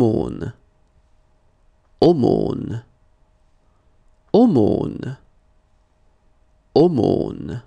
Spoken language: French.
aumône, aumône, aumône, aumône.